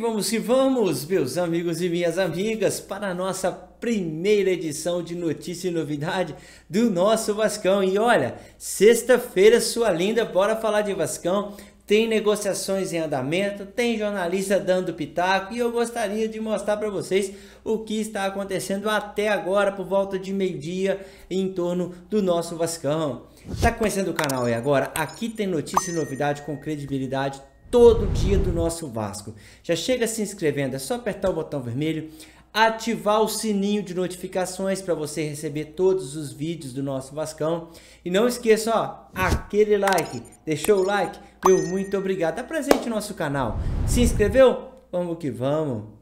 vamos que vamos, meus amigos e minhas amigas, para a nossa primeira edição de notícia e novidade do nosso Vascão. E olha, sexta-feira, sua linda, bora falar de Vascão. Tem negociações em andamento, tem jornalista dando pitaco e eu gostaria de mostrar para vocês o que está acontecendo até agora por volta de meio-dia em torno do nosso Vascão. Está conhecendo o canal e agora? Aqui tem notícia e novidade com credibilidade todo dia do nosso Vasco. Já chega se inscrevendo, é só apertar o botão vermelho, ativar o sininho de notificações para você receber todos os vídeos do nosso Vascão. E não esqueça, ó, aquele like. Deixou o like? Meu muito obrigado. Apresente presente no nosso canal. Se inscreveu? Vamos que vamos.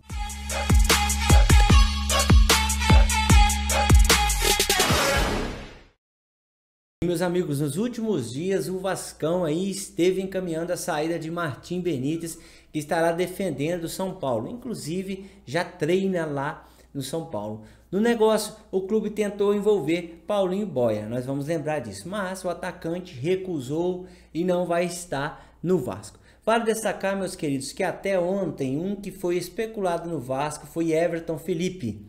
Meus amigos, nos últimos dias o Vascão aí esteve encaminhando a saída de Martim Benítez, que estará defendendo o São Paulo. Inclusive, já treina lá no São Paulo. No negócio, o clube tentou envolver Paulinho Boia, nós vamos lembrar disso, mas o atacante recusou e não vai estar no Vasco. Para destacar, meus queridos, que até ontem um que foi especulado no Vasco foi Everton Felipe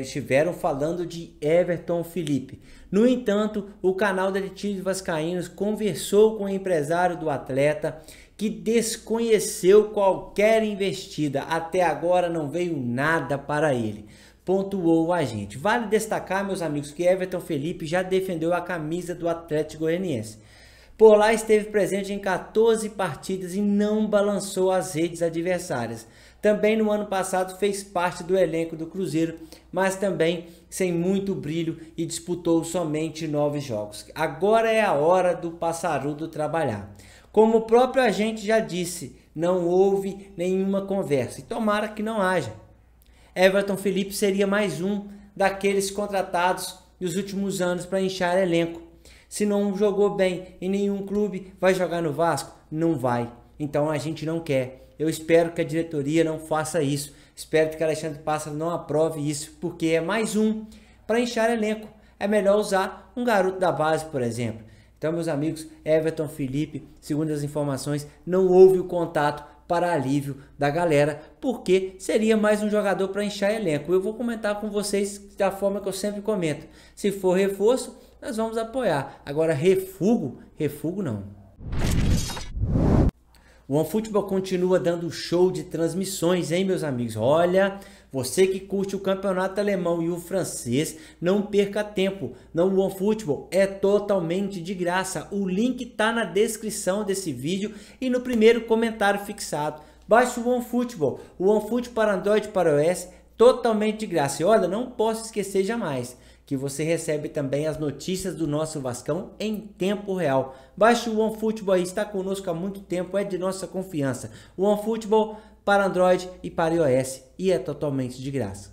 estiveram falando de Everton Felipe. No entanto, o canal da Letícia Vascaínos conversou com o empresário do atleta que desconheceu qualquer investida. Até agora não veio nada para ele. Pontuou a agente. Vale destacar, meus amigos, que Everton Felipe já defendeu a camisa do Atlético Goianiense. Por lá esteve presente em 14 partidas e não balançou as redes adversárias. Também no ano passado fez parte do elenco do Cruzeiro, mas também sem muito brilho e disputou somente nove jogos. Agora é a hora do Passarudo trabalhar. Como o próprio agente já disse, não houve nenhuma conversa e tomara que não haja. Everton Felipe seria mais um daqueles contratados nos últimos anos para inchar elenco. Se não jogou bem em nenhum clube, vai jogar no Vasco? Não vai. Então a gente não quer. Eu espero que a diretoria não faça isso. Espero que Alexandre Pássaro não aprove isso, porque é mais um para inchar elenco. É melhor usar um garoto da base, por exemplo. Então, meus amigos, Everton Felipe, segundo as informações, não houve o contato para alívio da galera, porque seria mais um jogador para inchar elenco. Eu vou comentar com vocês da forma que eu sempre comento. Se for reforço, nós vamos apoiar. Agora, refugo, refugo não. O OneFootball continua dando show de transmissões, hein, meus amigos? Olha, você que curte o campeonato alemão e o francês, não perca tempo. Não, o OneFootball é totalmente de graça. O link tá na descrição desse vídeo e no primeiro comentário fixado. Baixe o OneFootball, o OneFootball para Android e para iOS, totalmente de graça. E olha, não posso esquecer jamais que você recebe também as notícias do nosso Vascão em tempo real. Baixe o OneFootball aí, está conosco há muito tempo, é de nossa confiança. O OneFootball para Android e para iOS e é totalmente de graça.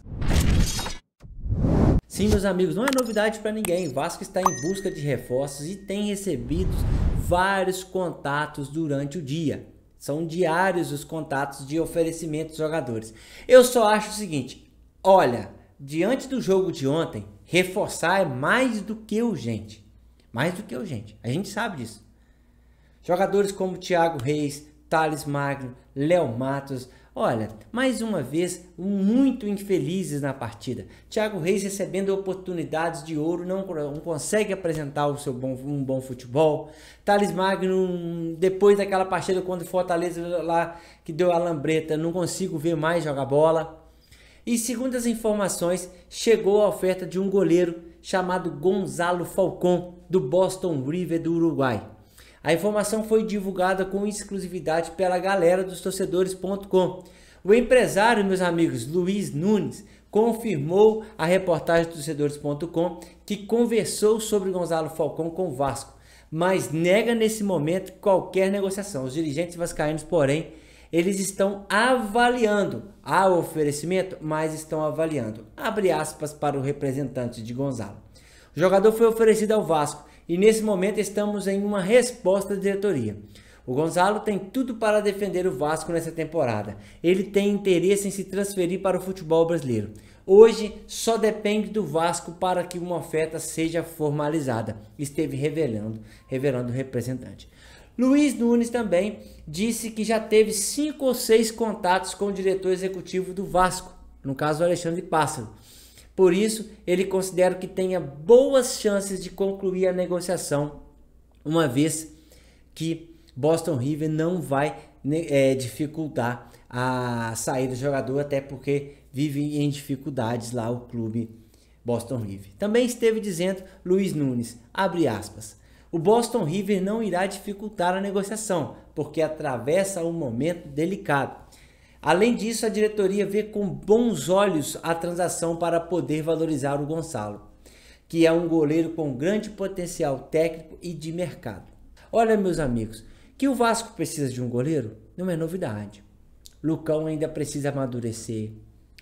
Sim, meus amigos, não é novidade para ninguém. Vasco está em busca de reforços e tem recebido vários contatos durante o dia. São diários os contatos de oferecimento de jogadores. Eu só acho o seguinte, olha, diante do jogo de ontem, reforçar é mais do que urgente. Mais do que urgente. A gente sabe disso. Jogadores como Thiago Reis, Thales Magno, Léo Matos, olha, mais uma vez muito infelizes na partida. Thiago Reis recebendo oportunidades de ouro, não, consegue apresentar o seu bom, um bom futebol. Thales Magno, depois daquela partida quando Fortaleza lá que deu a lambreta, não consigo ver mais jogar bola. E segundo as informações, chegou a oferta de um goleiro chamado Gonzalo Falcon, do Boston River do Uruguai. A informação foi divulgada com exclusividade pela galera dos torcedores.com. O empresário, meus amigos, Luiz Nunes, confirmou a reportagem dos torcedores.com que conversou sobre Gonzalo Falcão com o Vasco, mas nega nesse momento qualquer negociação. Os dirigentes vascaínos, porém, eles estão avaliando. a oferecimento, mas estão avaliando. Abre aspas para o representante de Gonzalo. O jogador foi oferecido ao Vasco e nesse momento estamos em uma resposta da diretoria. O Gonzalo tem tudo para defender o Vasco nessa temporada. Ele tem interesse em se transferir para o futebol brasileiro. Hoje só depende do Vasco para que uma oferta seja formalizada, esteve revelando, revelando o representante. Luiz Nunes também disse que já teve cinco ou seis contatos com o diretor executivo do Vasco, no caso Alexandre Pássaro. Por isso, ele considera que tenha boas chances de concluir a negociação, uma vez que Boston River não vai né, é, dificultar a saída do jogador, até porque vive em dificuldades lá o clube Boston River. Também esteve dizendo Luiz Nunes, abre aspas, o Boston River não irá dificultar a negociação, porque atravessa um momento delicado. Além disso, a diretoria vê com bons olhos a transação para poder valorizar o Gonçalo, que é um goleiro com grande potencial técnico e de mercado. Olha, meus amigos, que o Vasco precisa de um goleiro não é novidade. Lucão ainda precisa amadurecer,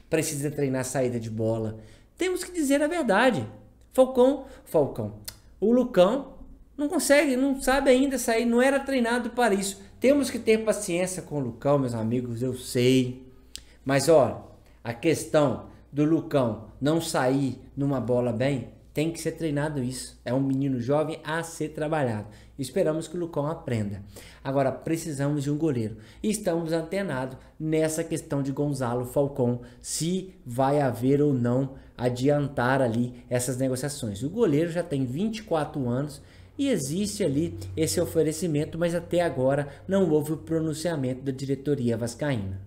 precisa treinar saída de bola. Temos que dizer a verdade. Falcão, Falcão. O Lucão não consegue, não sabe ainda sair, não era treinado para isso. Temos que ter paciência com o Lucão, meus amigos, eu sei. Mas ó a questão do Lucão não sair numa bola bem, tem que ser treinado isso. É um menino jovem a ser trabalhado. Esperamos que o Lucão aprenda. Agora, precisamos de um goleiro. Estamos antenados nessa questão de Gonzalo Falcão, se vai haver ou não adiantar ali essas negociações. O goleiro já tem 24 anos, e existe ali esse oferecimento, mas até agora não houve o pronunciamento da diretoria vascaína.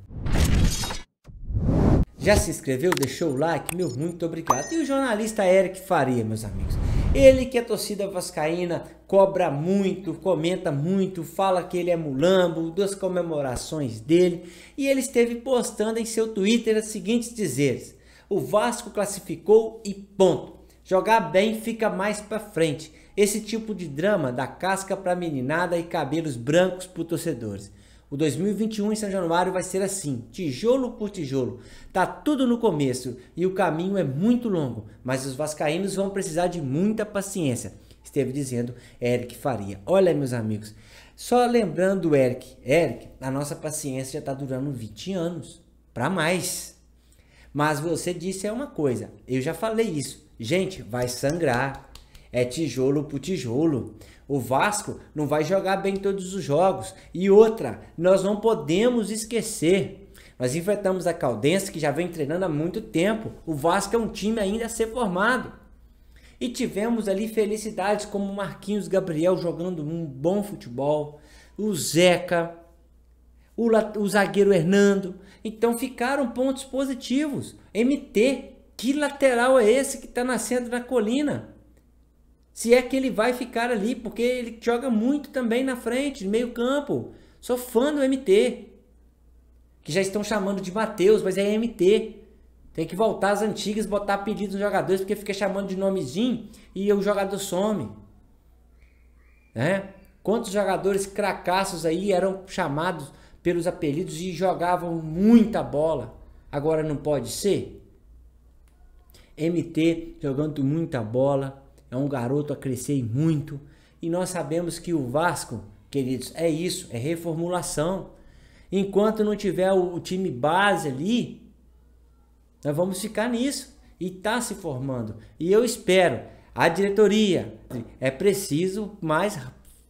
Já se inscreveu? Deixou o like? Meu muito obrigado. E o jornalista Eric Faria, meus amigos. Ele que é torcida vascaína, cobra muito, comenta muito, fala que ele é mulambo, duas comemorações dele, e ele esteve postando em seu Twitter as seguintes dizeres: O Vasco classificou e ponto. Jogar bem fica mais para frente. Esse tipo de drama dá casca para meninada e cabelos brancos para torcedores. O 2021 em São Januário vai ser assim, tijolo por tijolo. Tá tudo no começo e o caminho é muito longo, mas os vascaínos vão precisar de muita paciência, esteve dizendo Eric Faria. Olha, meus amigos, só lembrando Eric, Eric, a nossa paciência já está durando 20 anos, para mais. Mas você disse é uma coisa, eu já falei isso. Gente, vai sangrar, é tijolo por tijolo. O Vasco não vai jogar bem todos os jogos. E outra, nós não podemos esquecer. Nós enfrentamos a Caldense, que já vem treinando há muito tempo. O Vasco é um time ainda a ser formado. E tivemos ali felicidades como Marquinhos Gabriel jogando um bom futebol, o Zeca, o, o zagueiro Hernando. Então ficaram pontos positivos. MT, que lateral é esse que está nascendo na colina? se é que ele vai ficar ali, porque ele joga muito também na frente, meio campo. Sou fã do MT, que já estão chamando de Matheus, mas é MT. Tem que voltar às antigas, botar apelidos nos jogadores, porque fica chamando de nomezinho e o jogador some. Né? Quantos jogadores cracassos aí eram chamados pelos apelidos e jogavam muita bola? Agora não pode ser? MT jogando muita bola, é um garoto a crescer muito. E nós sabemos que o Vasco, queridos, é isso, é reformulação. Enquanto não tiver o, time base ali, nós vamos ficar nisso. E está se formando. E eu espero, a diretoria, é preciso mais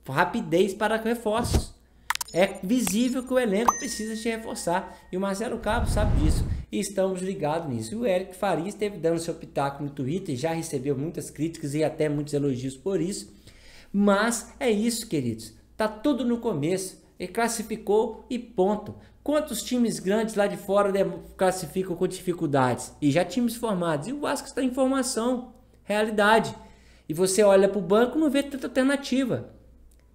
rapidez para reforços. É visível que o elenco precisa se reforçar. E o Marcelo Cabo sabe disso e estamos ligados nisso. O Eric Faria esteve dando seu pitaco no Twitter, já recebeu muitas críticas e até muitos elogios por isso. Mas é isso, queridos. Tá tudo no começo. Ele classificou e ponto. Quantos times grandes lá de fora classificam com dificuldades? E já times formados. E o Vasco está em formação, realidade. E você olha para o banco não vê tanta alternativa.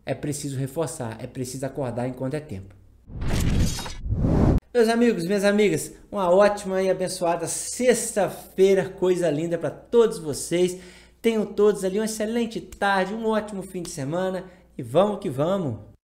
É preciso reforçar, é preciso acordar enquanto é tempo. Meus amigos, minhas amigas, uma ótima e abençoada sexta-feira, coisa linda para todos vocês. Tenham todos ali uma excelente tarde, um ótimo fim de semana e vamos que vamos!